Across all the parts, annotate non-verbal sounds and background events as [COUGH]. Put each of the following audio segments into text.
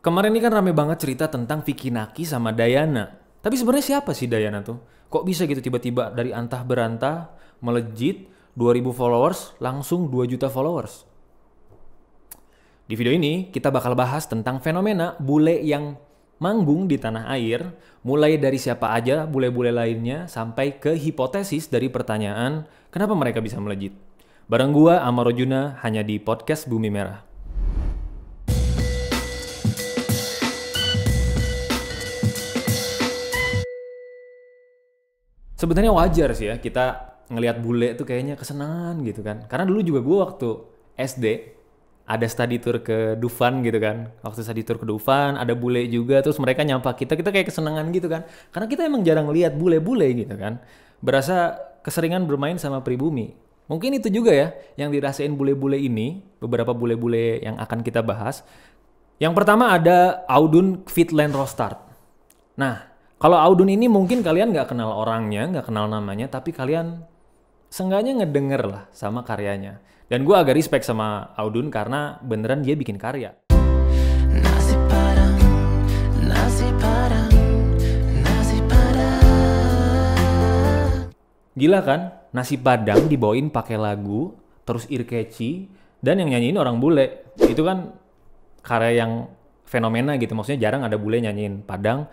Kemarin ini kan rame banget cerita tentang Vicky Naki sama Dayana. Tapi sebenarnya siapa sih Dayana tuh? Kok bisa gitu tiba-tiba dari antah berantah melejit 2000 followers langsung 2 juta followers? Di video ini kita bakal bahas tentang fenomena bule yang manggung di tanah air, mulai dari siapa aja bule-bule lainnya sampai ke hipotesis dari pertanyaan kenapa mereka bisa melejit. Bareng gua Amarojuna hanya di podcast Bumi Merah. sebenarnya wajar sih ya kita ngelihat bule tuh kayaknya kesenangan gitu kan. Karena dulu juga gue waktu SD ada study tour ke Dufan gitu kan. Waktu study tour ke Dufan ada bule juga terus mereka nyampa kita, kita kayak kesenangan gitu kan. Karena kita emang jarang lihat bule-bule gitu kan. Berasa keseringan bermain sama pribumi. Mungkin itu juga ya yang dirasain bule-bule ini, beberapa bule-bule yang akan kita bahas. Yang pertama ada Audun Fitland Rostart. Nah, kalau Audun ini mungkin kalian nggak kenal orangnya, nggak kenal namanya, tapi kalian seenggaknya ngedenger lah sama karyanya. Dan gue agak respect sama Audun karena beneran dia bikin karya. Gila kan? Nasi padang dibawain pakai lagu, terus ear catchy, dan yang nyanyiin orang bule. Itu kan karya yang fenomena gitu. Maksudnya jarang ada bule nyanyiin padang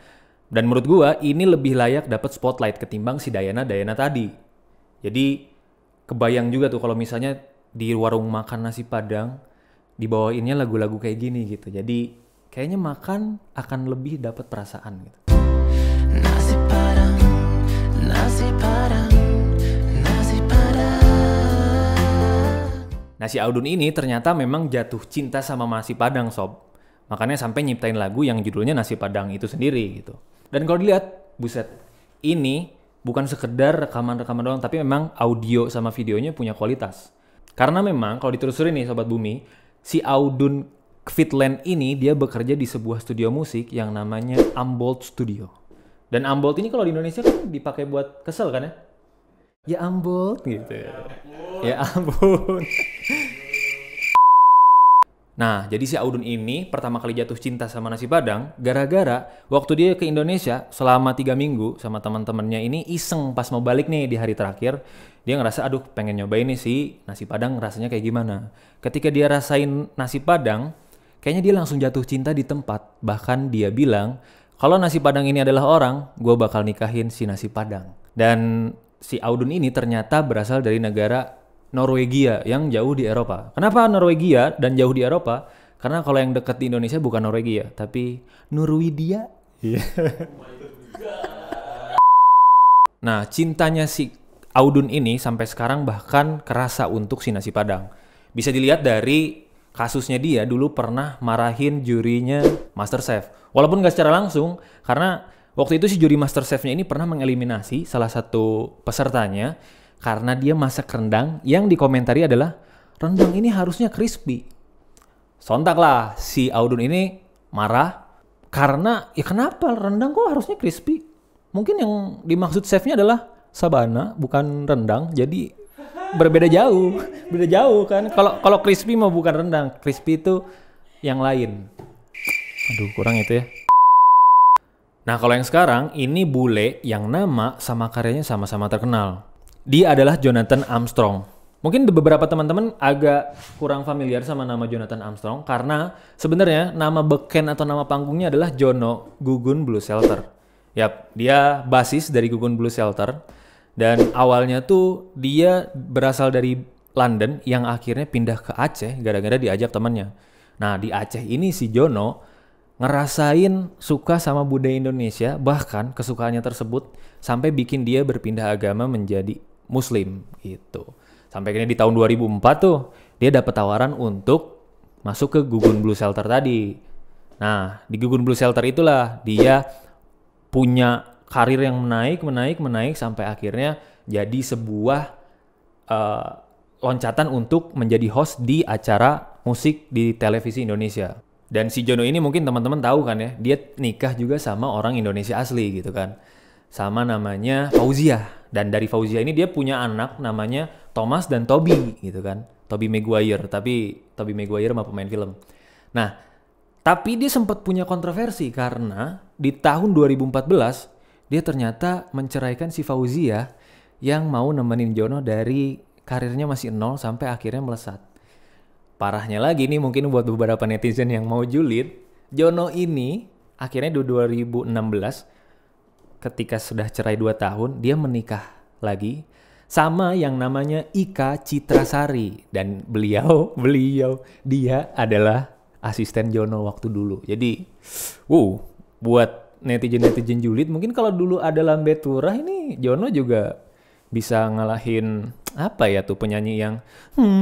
dan menurut gue ini lebih layak dapat spotlight ketimbang si Dayana Dayana tadi. Jadi kebayang juga tuh kalau misalnya di warung makan nasi Padang dibawainnya lagu-lagu kayak gini gitu. Jadi kayaknya makan akan lebih dapat perasaan gitu. Nasi Padang, nasi Padang, nasi Padang. Nasi Audun ini ternyata memang jatuh cinta sama nasi Padang sob. Makanya sampai nyiptain lagu yang judulnya nasi Padang itu sendiri gitu. Dan kalau dilihat, buset, ini bukan sekedar rekaman-rekaman doang, tapi memang audio sama videonya punya kualitas. Karena memang kalau ditelusuri nih Sobat Bumi, si Audun Fitland ini dia bekerja di sebuah studio musik yang namanya Ambolt Studio. Dan Ambolt ini kalau di Indonesia kan dipakai buat kesel kan ya? Ya Ambolt. gitu. Ya ampun. Ya ampun. Nah, jadi si Audun ini pertama kali jatuh cinta sama nasi Padang gara-gara waktu dia ke Indonesia selama tiga minggu sama teman-temannya ini iseng pas mau balik nih di hari terakhir dia ngerasa aduh pengen nyobain nih si nasi Padang rasanya kayak gimana. Ketika dia rasain nasi Padang, kayaknya dia langsung jatuh cinta di tempat. Bahkan dia bilang kalau nasi Padang ini adalah orang, gue bakal nikahin si nasi Padang. Dan si Audun ini ternyata berasal dari negara Norwegia yang jauh di Eropa. Kenapa Norwegia dan jauh di Eropa? Karena kalau yang dekat di Indonesia bukan Norwegia, tapi Norwidia. Iya. [LAUGHS] nah, cintanya si Audun ini sampai sekarang bahkan kerasa untuk si nasi Padang. Bisa dilihat dari kasusnya dia dulu pernah marahin jurinya MasterChef. Walaupun gak secara langsung, karena waktu itu si juri MasterChef-nya ini pernah mengeliminasi salah satu pesertanya karena dia masak rendang yang dikomentari adalah rendang ini harusnya crispy. Sontaklah si Audun ini marah karena ya kenapa rendang kok harusnya crispy? Mungkin yang dimaksud chefnya adalah sabana bukan rendang. Jadi berbeda jauh, [LAUGHS] beda jauh kan. Kalau kalau crispy mah bukan rendang, crispy itu yang lain. Aduh, kurang itu ya. Nah, kalau yang sekarang ini bule yang nama sama karyanya sama-sama terkenal. Dia adalah Jonathan Armstrong. Mungkin beberapa teman-teman agak kurang familiar sama nama Jonathan Armstrong karena sebenarnya nama beken atau nama panggungnya adalah Jono Gugun Blue Shelter. Yap, dia basis dari Gugun Blue Shelter dan awalnya tuh dia berasal dari London yang akhirnya pindah ke Aceh gara-gara diajak temannya. Nah, di Aceh ini si Jono ngerasain suka sama budaya Indonesia, bahkan kesukaannya tersebut sampai bikin dia berpindah agama menjadi Muslim gitu. Sampai akhirnya di tahun 2004 tuh dia dapat tawaran untuk masuk ke Gugun Blue Shelter tadi. Nah, di Gugun Blue Shelter itulah dia punya karir yang menaik, menaik, menaik sampai akhirnya jadi sebuah uh, loncatan untuk menjadi host di acara musik di televisi Indonesia. Dan si Jono ini mungkin teman-teman tahu kan ya, dia nikah juga sama orang Indonesia asli gitu kan. Sama namanya Fauzia. Dan dari Fauzia ini dia punya anak namanya Thomas dan Toby gitu kan. Toby Maguire, tapi Toby Maguire mah pemain film. Nah, tapi dia sempat punya kontroversi karena di tahun 2014 dia ternyata menceraikan si Fauzia yang mau nemenin Jono dari karirnya masih nol sampai akhirnya melesat. Parahnya lagi nih mungkin buat beberapa netizen yang mau julid, Jono ini akhirnya di 2016 ketika sudah cerai 2 tahun dia menikah lagi sama yang namanya Ika Citrasari dan beliau [LAUGHS] beliau dia adalah asisten Jono waktu dulu. Jadi wow buat netizen-netizen julid mungkin kalau dulu ada Lambe Turah ini Jono juga bisa ngalahin apa ya tuh penyanyi yang hmm,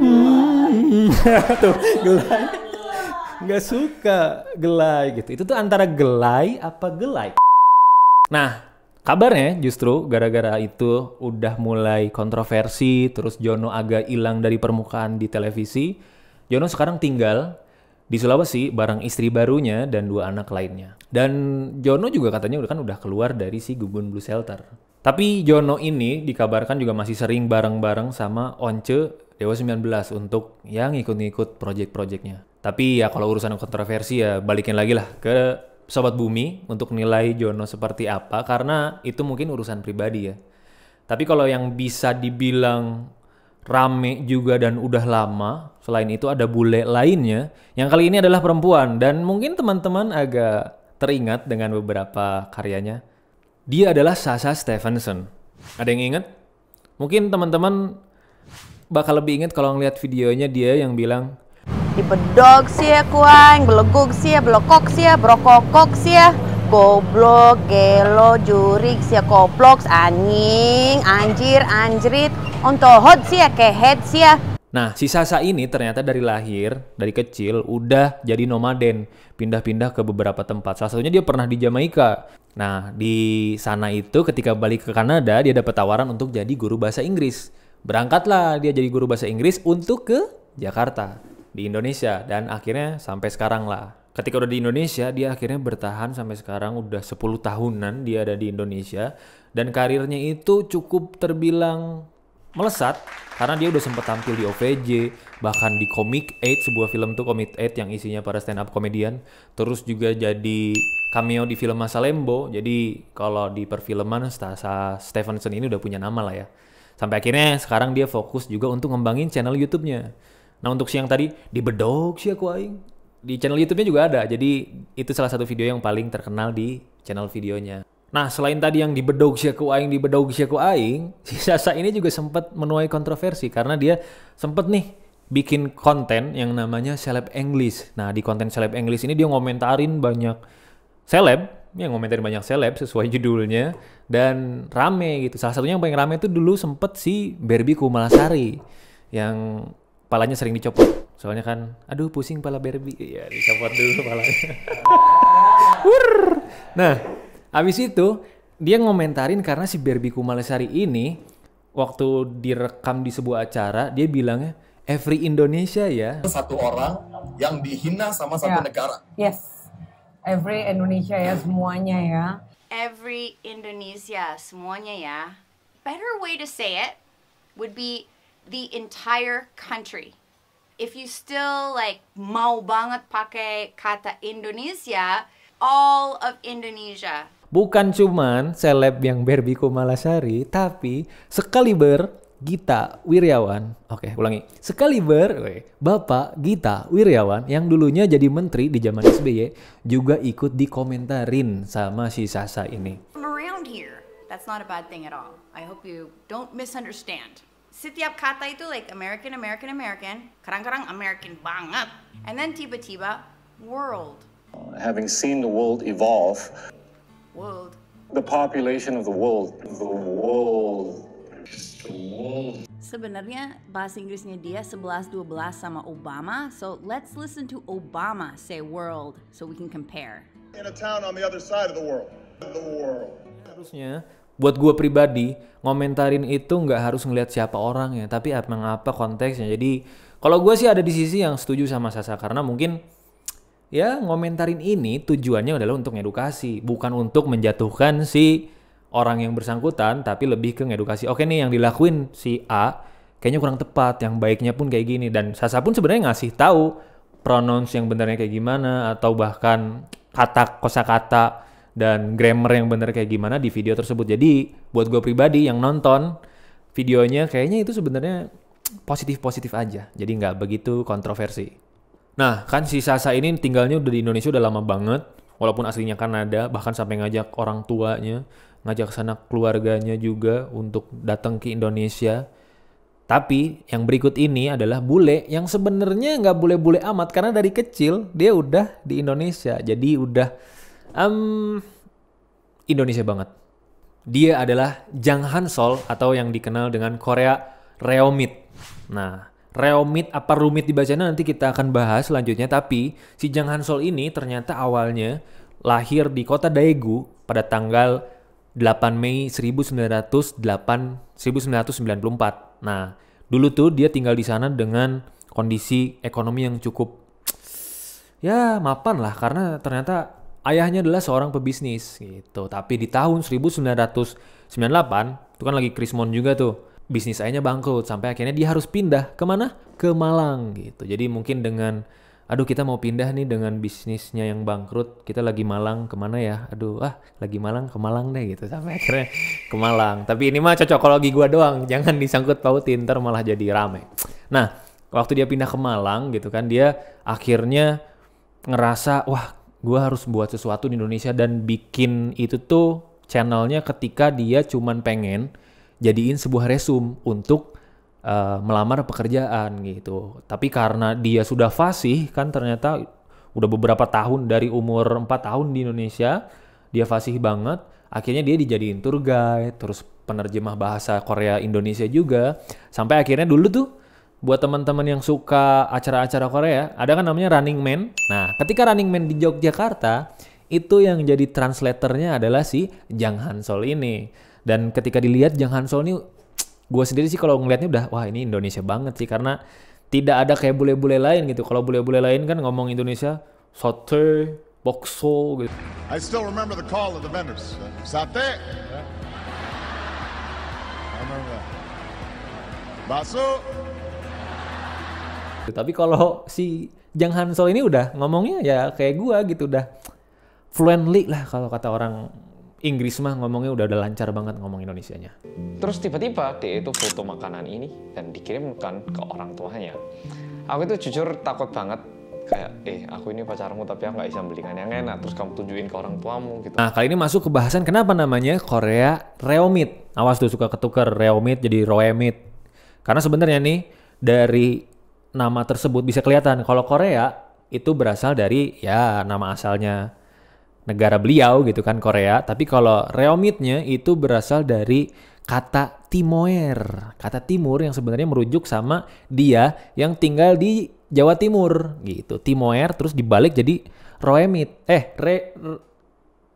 hmm, [LAUGHS] tuh nggak suka gelai gitu. Itu tuh antara gelai apa gelai. Nah, kabarnya justru gara-gara itu udah mulai kontroversi, terus Jono agak hilang dari permukaan di televisi. Jono sekarang tinggal di Sulawesi bareng istri barunya dan dua anak lainnya. Dan Jono juga katanya udah kan udah keluar dari si Gubun Blue Shelter. Tapi Jono ini dikabarkan juga masih sering bareng-bareng sama Once Dewa 19 untuk yang ikut-ikut project-projectnya. Tapi ya kalau urusan kontroversi ya balikin lagi lah ke Sobat Bumi untuk nilai Jono seperti apa karena itu mungkin urusan pribadi ya. Tapi kalau yang bisa dibilang rame juga dan udah lama, selain itu ada bule lainnya yang kali ini adalah perempuan dan mungkin teman-teman agak teringat dengan beberapa karyanya. Dia adalah Sasa Stevenson. Ada yang inget? Mungkin teman-teman bakal lebih inget kalau ngeliat videonya dia yang bilang dibedog sih ya kuang beleguk sih ya belokok sih ya brokokok sih ya goblok gelo jurik sih ya koplok anjing anjir anjrit ontohot sih ya kehet sih ya Nah, si Sasa ini ternyata dari lahir, dari kecil, udah jadi nomaden. Pindah-pindah ke beberapa tempat. Salah satunya dia pernah di Jamaika. Nah, di sana itu ketika balik ke Kanada, dia dapat tawaran untuk jadi guru bahasa Inggris. Berangkatlah dia jadi guru bahasa Inggris untuk ke Jakarta di Indonesia dan akhirnya sampai sekarang lah. Ketika udah di Indonesia, dia akhirnya bertahan sampai sekarang udah 10 tahunan dia ada di Indonesia dan karirnya itu cukup terbilang melesat karena dia udah sempat tampil di OVJ, bahkan di Comic 8 sebuah film tuh Comic 8 yang isinya para stand up komedian, terus juga jadi cameo di film Masa Jadi kalau di perfilman Stasa Stevenson ini udah punya nama lah ya. Sampai akhirnya sekarang dia fokus juga untuk ngembangin channel YouTube-nya. Nah untuk siang tadi dibedog sih aku aing. Di channel YouTube-nya juga ada. Jadi itu salah satu video yang paling terkenal di channel videonya. Nah selain tadi yang bedog sih aku aing, bedog sih aku aing, [LAUGHS] si Sasa ini juga sempat menuai kontroversi karena dia sempat nih bikin konten yang namanya seleb English. Nah di konten seleb English ini dia ngomentarin banyak seleb, yang ngomentarin banyak seleb sesuai [LAUGHS] judulnya dan rame gitu. Salah satunya yang paling rame itu dulu sempet si Barbie Kumalasari yang palanya sering dicopot soalnya kan aduh pusing pala Barbie ya dicopot dulu palanya [LAUGHS] nah abis itu dia ngomentarin karena si Barbie Kumalesari ini waktu direkam di sebuah acara dia bilangnya every Indonesia ya satu orang yang dihina sama satu yeah. negara yes every Indonesia ya semuanya ya every Indonesia semuanya ya better way to say it would be the entire country. If you still like mau banget pakai kata Indonesia, all of Indonesia. Bukan cuman seleb yang berbiku Malasari, tapi sekaliber Gita Wirjawan, oke ulangi, sekaliber okay. Bapak Gita Wirjawan yang dulunya jadi menteri di zaman SBY juga ikut dikomentarin sama si Sasa ini. From around here, that's not a bad thing at all. I hope you don't misunderstand setiap kata itu like American, American, American, kadang-kadang American banget. And then tiba-tiba world. Having seen the world evolve. World. The population of the world. The world. The world. Sebenarnya bahasa Inggrisnya dia 11-12 sama Obama, so let's listen to Obama say world so we can compare. In a town on the other side of the world. The world. Harusnya buat gue pribadi ngomentarin itu nggak harus ngelihat siapa orang ya tapi emang apa konteksnya jadi kalau gue sih ada di sisi yang setuju sama Sasa karena mungkin ya ngomentarin ini tujuannya adalah untuk edukasi bukan untuk menjatuhkan si orang yang bersangkutan tapi lebih ke ngedukasi oke nih yang dilakuin si A kayaknya kurang tepat yang baiknya pun kayak gini dan Sasa pun sebenarnya ngasih tahu pronouns yang benarnya kayak gimana atau bahkan kata kosakata dan grammar yang bener kayak gimana di video tersebut. Jadi buat gue pribadi yang nonton videonya kayaknya itu sebenarnya positif-positif aja. Jadi nggak begitu kontroversi. Nah kan si Sasa ini tinggalnya udah di Indonesia udah lama banget. Walaupun aslinya Kanada, bahkan sampai ngajak orang tuanya, ngajak sana keluarganya juga untuk datang ke Indonesia. Tapi yang berikut ini adalah bule yang sebenarnya nggak bule-bule amat karena dari kecil dia udah di Indonesia. Jadi udah Um, Indonesia banget. Dia adalah Jang Hansol atau yang dikenal dengan Korea Reomit. Nah, Reomit apa rumit dibacanya nanti kita akan bahas selanjutnya. Tapi si Jang Hansol ini ternyata awalnya lahir di kota Daegu pada tanggal 8 Mei 1908 1994. Nah, dulu tuh dia tinggal di sana dengan kondisi ekonomi yang cukup ya mapan lah karena ternyata Ayahnya adalah seorang pebisnis gitu, tapi di tahun 1998 itu kan lagi krismon juga tuh bisnis ayahnya bangkrut sampai akhirnya dia harus pindah kemana? Ke Malang gitu. Jadi mungkin dengan aduh kita mau pindah nih dengan bisnisnya yang bangkrut kita lagi Malang kemana ya aduh ah lagi Malang ke Malang deh gitu sampai akhirnya ke Malang tapi ini mah cocok cocokologi gua doang jangan disangkut pautin ntar malah jadi rame nah waktu dia pindah ke Malang gitu kan dia akhirnya ngerasa wah gue harus buat sesuatu di Indonesia dan bikin itu tuh channelnya ketika dia cuman pengen jadiin sebuah resume untuk uh, melamar pekerjaan gitu. Tapi karena dia sudah fasih kan ternyata udah beberapa tahun dari umur 4 tahun di Indonesia dia fasih banget akhirnya dia dijadiin tour guide terus penerjemah bahasa Korea Indonesia juga sampai akhirnya dulu tuh buat teman-teman yang suka acara-acara Korea, ada kan namanya Running Man. Nah, ketika Running Man di Yogyakarta, itu yang jadi translatornya adalah si Jang Hansol ini. Dan ketika dilihat Jang Hansol ini, [TSK] gue sendiri sih kalau ngelihatnya udah, wah ini Indonesia banget sih. Karena tidak ada kayak bule-bule lain gitu. Kalau bule-bule lain kan ngomong Indonesia, sote, bokso gitu. I still remember the call of the vendors. Sate. I remember that. Basu. Tapi kalau si Jang Hansol ini udah ngomongnya ya kayak gua gitu udah fluently lah kalau kata orang Inggris mah ngomongnya udah udah lancar banget ngomong Indonesianya. Terus tiba-tiba dia itu foto makanan ini dan dikirimkan ke orang tuanya. Aku itu jujur takut banget kayak eh aku ini pacarmu tapi aku nggak bisa belikan yang enak terus kamu tunjukin ke orang tuamu gitu. Nah kali ini masuk ke bahasan kenapa namanya Korea Reomit. Awas tuh suka ketuker Reomit jadi Roemit. Karena sebenarnya nih dari nama tersebut bisa kelihatan. Kalau Korea itu berasal dari ya nama asalnya negara beliau gitu kan Korea. Tapi kalau Reomitnya itu berasal dari kata Timoer, kata Timur yang sebenarnya merujuk sama dia yang tinggal di Jawa Timur gitu. Timoer terus dibalik jadi Roemit. Eh, re,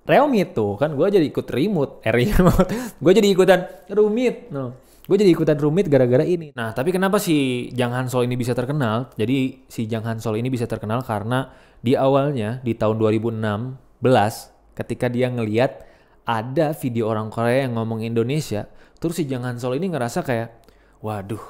Reomit tuh kan gue jadi ikut remote, eh, remote. gue jadi ikutan rumit. No. Nah, gue jadi ikutan rumit gara-gara ini. Nah, tapi kenapa si Jang Hansol ini bisa terkenal? Jadi si Jang Hansol ini bisa terkenal karena di awalnya di tahun 2016 ketika dia ngeliat ada video orang Korea yang ngomong Indonesia, terus si Jang Hansol ini ngerasa kayak, waduh,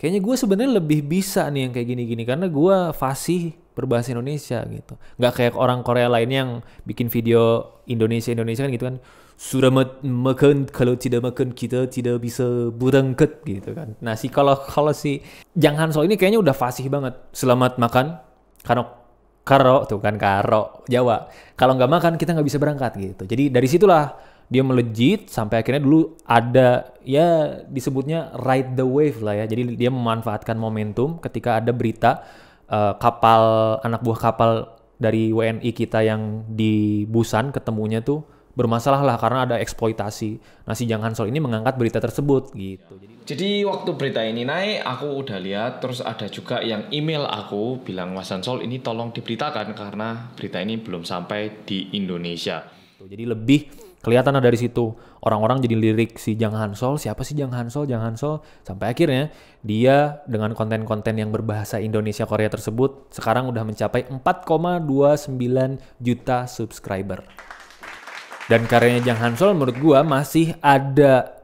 kayaknya gue sebenarnya lebih bisa nih yang kayak gini-gini karena gue fasih berbahasa Indonesia gitu. Gak kayak orang Korea lain yang bikin video Indonesia Indonesia kan gitu kan sudah me makan kalau tidak makan kita tidak bisa berangkat gitu kan nah si kalau kalau si Jang Hansol ini kayaknya udah fasih banget selamat makan karena karo tuh kan karo Jawa kalau nggak makan kita nggak bisa berangkat gitu jadi dari situlah dia melejit sampai akhirnya dulu ada ya disebutnya ride the wave lah ya jadi dia memanfaatkan momentum ketika ada berita uh, kapal anak buah kapal dari WNI kita yang di Busan ketemunya tuh bermasalah lah karena ada eksploitasi. Nah si Jang Hansol ini mengangkat berita tersebut gitu. Jadi waktu berita ini naik aku udah lihat terus ada juga yang email aku bilang Mas Hansol ini tolong diberitakan karena berita ini belum sampai di Indonesia. Gitu. Jadi lebih kelihatan dari situ orang-orang jadi lirik si Jang Hansol siapa sih Jang Hansol Jang Hansol sampai akhirnya dia dengan konten-konten yang berbahasa Indonesia Korea tersebut sekarang udah mencapai 4,29 juta subscriber. Dan karyanya Jang Hansol menurut gua masih ada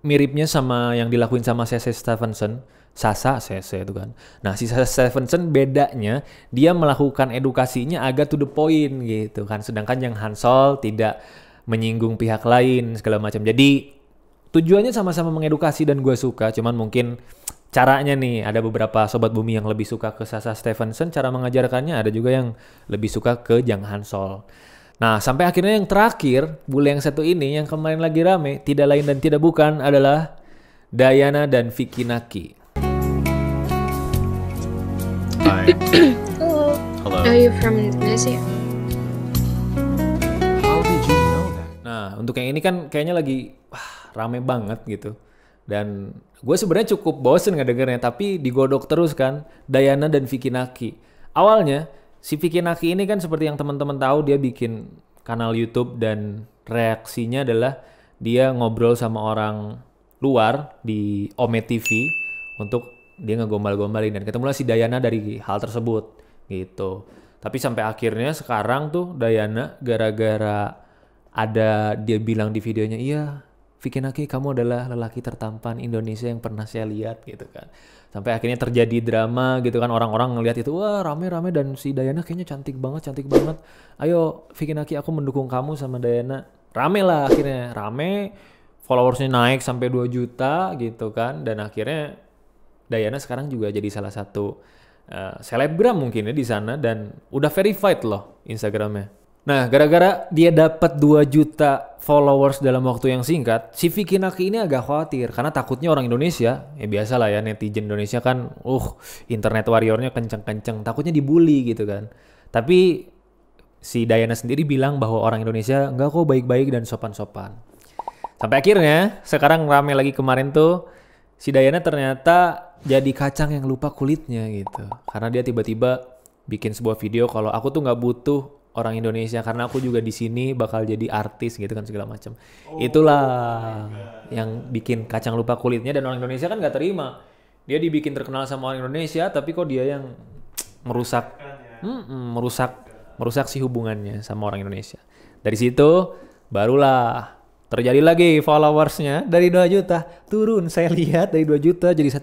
miripnya sama yang dilakuin sama Sese Stevenson. Sasa Sese itu kan. Nah si Sasa Stevenson bedanya dia melakukan edukasinya agak to the point gitu kan. Sedangkan Jang Hansol tidak menyinggung pihak lain segala macam. Jadi tujuannya sama-sama mengedukasi dan gue suka. Cuman mungkin caranya nih ada beberapa sobat bumi yang lebih suka ke Sasa Stevenson cara mengajarkannya. Ada juga yang lebih suka ke Jang Hansol. Nah, sampai akhirnya yang terakhir, bule yang satu ini yang kemarin lagi rame, tidak lain dan tidak bukan adalah Dayana dan Vicky Naki. Hi. Hello. Hello. Are you from Indonesia? Nah, untuk yang ini kan kayaknya lagi wah, rame banget gitu. Dan gue sebenarnya cukup bosen ngedengernya, tapi digodok terus kan Dayana dan Vicky Naki. Awalnya si Vicky Naki ini kan seperti yang teman-teman tahu dia bikin kanal YouTube dan reaksinya adalah dia ngobrol sama orang luar di Ome TV untuk dia ngegombal-gombalin dan ketemulah si Dayana dari hal tersebut gitu. Tapi sampai akhirnya sekarang tuh Dayana gara-gara ada dia bilang di videonya iya Vicky Naki kamu adalah lelaki tertampan Indonesia yang pernah saya lihat gitu kan sampai akhirnya terjadi drama gitu kan orang-orang ngelihat itu wah rame-rame dan si Dayana kayaknya cantik banget cantik banget ayo Vicky Naki aku mendukung kamu sama Dayana rame lah akhirnya rame followersnya naik sampai 2 juta gitu kan dan akhirnya Dayana sekarang juga jadi salah satu eh, selebgram uh, mungkin ya di sana dan udah verified loh Instagramnya Nah, gara-gara dia dapat 2 juta followers dalam waktu yang singkat, si Vicky Naki ini agak khawatir karena takutnya orang Indonesia, ya biasa lah ya netizen Indonesia kan, uh, internet warriornya kenceng-kenceng, takutnya dibully gitu kan. Tapi si Diana sendiri bilang bahwa orang Indonesia nggak kok baik-baik dan sopan-sopan. Sampai akhirnya, sekarang rame lagi kemarin tuh, si Diana ternyata jadi kacang yang lupa kulitnya gitu. Karena dia tiba-tiba bikin sebuah video kalau aku tuh nggak butuh orang Indonesia karena aku juga di sini bakal jadi artis gitu kan segala macam. Oh, Itulah oh yang bikin kacang lupa kulitnya dan orang Indonesia kan nggak terima. Dia dibikin terkenal sama orang Indonesia tapi kok dia yang merusak mm merusak merusak si hubungannya sama orang Indonesia. Dari situ barulah terjadi lagi followersnya dari 2 juta turun saya lihat dari 2 juta jadi 1,7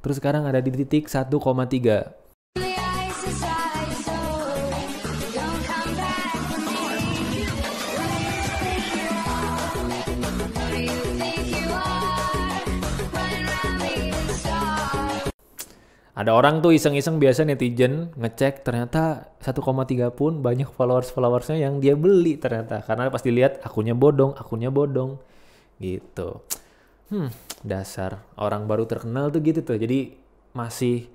terus sekarang ada di titik 1,3 Ada orang tuh iseng-iseng biasa netizen ngecek ternyata 1,3 pun banyak followers-followersnya yang dia beli ternyata. Karena pasti lihat akunnya bodong, akunnya bodong gitu. Hmm, dasar orang baru terkenal tuh gitu tuh. Jadi masih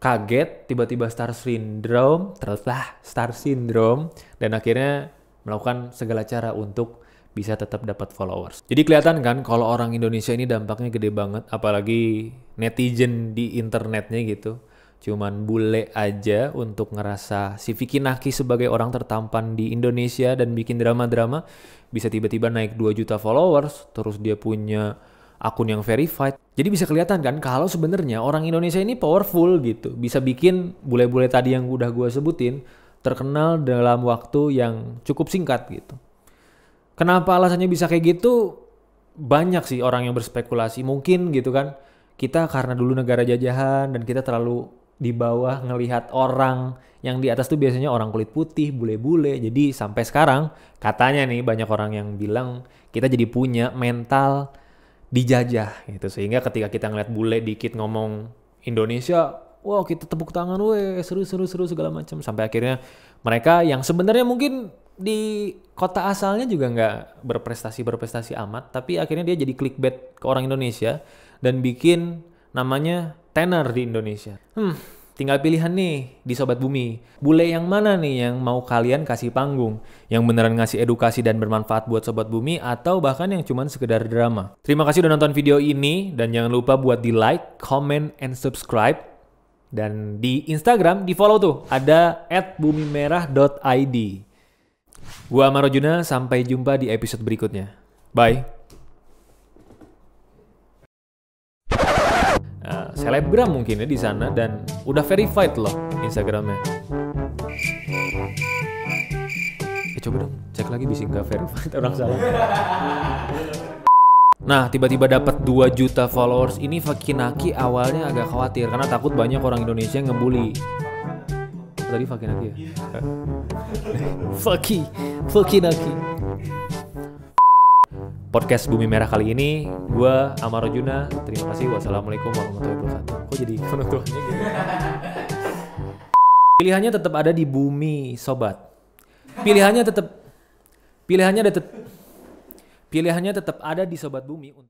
kaget tiba-tiba star syndrome, terletak star syndrome dan akhirnya melakukan segala cara untuk bisa tetap dapat followers. Jadi kelihatan kan kalau orang Indonesia ini dampaknya gede banget, apalagi netizen di internetnya gitu. Cuman bule aja untuk ngerasa si Vicky Naki sebagai orang tertampan di Indonesia dan bikin drama-drama bisa tiba-tiba naik 2 juta followers, terus dia punya akun yang verified. Jadi bisa kelihatan kan kalau sebenarnya orang Indonesia ini powerful gitu. Bisa bikin bule-bule tadi yang udah gue sebutin terkenal dalam waktu yang cukup singkat gitu. Kenapa alasannya bisa kayak gitu? Banyak sih orang yang berspekulasi. Mungkin gitu kan. Kita karena dulu negara jajahan dan kita terlalu di bawah ngelihat orang yang di atas tuh biasanya orang kulit putih, bule-bule. Jadi sampai sekarang katanya nih banyak orang yang bilang kita jadi punya mental dijajah gitu. Sehingga ketika kita ngelihat bule dikit ngomong Indonesia, wow kita tepuk tangan, weh seru seru seru segala macam. Sampai akhirnya mereka yang sebenarnya mungkin di kota asalnya juga nggak berprestasi berprestasi amat tapi akhirnya dia jadi clickbait ke orang Indonesia dan bikin namanya tenor di Indonesia hmm tinggal pilihan nih di sobat bumi bule yang mana nih yang mau kalian kasih panggung yang beneran ngasih edukasi dan bermanfaat buat sobat bumi atau bahkan yang cuman sekedar drama terima kasih udah nonton video ini dan jangan lupa buat di like comment and subscribe dan di Instagram di follow tuh ada @bumimerah.id Gua Amaro Juna, sampai jumpa di episode berikutnya. Bye. Nah, selebgram mungkin ya di sana dan udah verified loh Instagramnya. Eh coba dong cek lagi bisa nggak verified orang salah. Nah, tiba-tiba dapat 2 juta followers ini Fakinaki awalnya agak khawatir karena takut banyak orang Indonesia yang ngebully tadi Fakir Naki ya? Fakir, Fakir Naki. Podcast Bumi Merah kali ini, gue Amar Juna. Terima kasih. Wassalamualaikum warahmatullahi wabarakatuh. Kok jadi penutupannya gitu? Pilihannya tetap ada di bumi, sobat. Pilihannya tetap, pilihannya ada tetap, pilihannya tetap ada di sobat bumi.